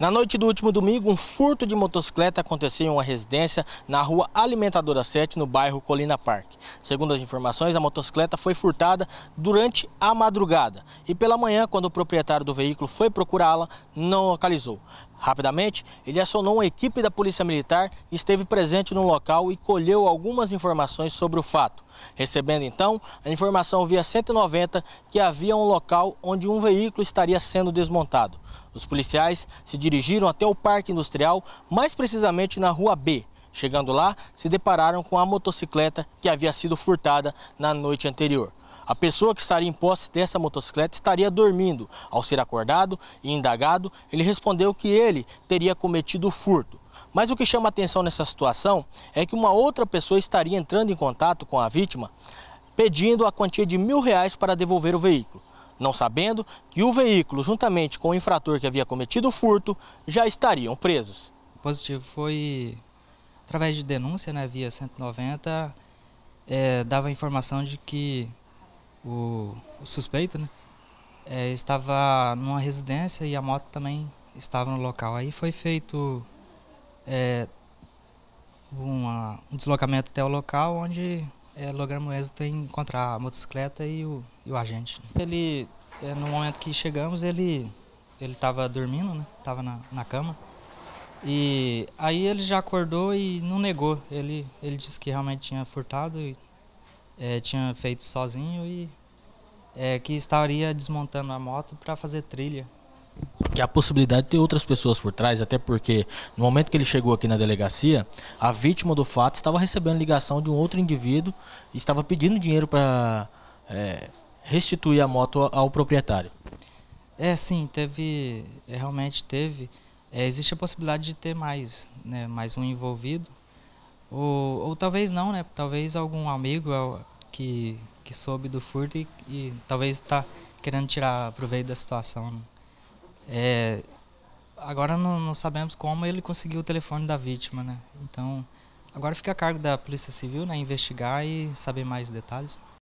Na noite do último domingo, um furto de motocicleta aconteceu em uma residência na rua Alimentadora 7, no bairro Colina Park. Segundo as informações, a motocicleta foi furtada durante a madrugada e pela manhã, quando o proprietário do veículo foi procurá-la, não localizou. Rapidamente, ele acionou uma equipe da Polícia Militar, esteve presente no local e colheu algumas informações sobre o fato. Recebendo então a informação via 190 que havia um local onde um veículo estaria sendo desmontado. Os policiais se dirigiram até o Parque Industrial, mais precisamente na Rua B. Chegando lá, se depararam com a motocicleta que havia sido furtada na noite anterior. A pessoa que estaria em posse dessa motocicleta estaria dormindo. Ao ser acordado e indagado, ele respondeu que ele teria cometido o furto. Mas o que chama atenção nessa situação é que uma outra pessoa estaria entrando em contato com a vítima pedindo a quantia de mil reais para devolver o veículo, não sabendo que o veículo, juntamente com o infrator que havia cometido o furto, já estariam presos. O positivo foi, através de denúncia, né, via 190, é, eh, dava a informação de que o, o suspeito, né? É, estava numa residência e a moto também estava no local. Aí foi feito é, uma, um deslocamento até o local onde é, logramos êxito em encontrar a motocicleta e o, e o agente. Né? Ele, é, no momento que chegamos, ele ele estava dormindo, né? Estava na, na cama. E aí ele já acordou e não negou. Ele, ele disse que realmente tinha furtado e é, tinha feito sozinho e é, que estaria desmontando a moto para fazer trilha. Que a possibilidade de ter outras pessoas por trás, até porque no momento que ele chegou aqui na delegacia, a vítima do fato estava recebendo ligação de um outro indivíduo e estava pedindo dinheiro para é, restituir a moto ao proprietário. É, sim, teve, é, realmente teve. É, existe a possibilidade de ter mais, né, mais um envolvido, ou, ou talvez não, né? Talvez algum amigo é que que soube do furto e, e talvez está querendo tirar proveito da situação. Né? É, agora não, não, sabemos como ele conseguiu o telefone da vítima, né? Então, agora fica a cargo da Polícia Civil né, investigar e saber mais detalhes.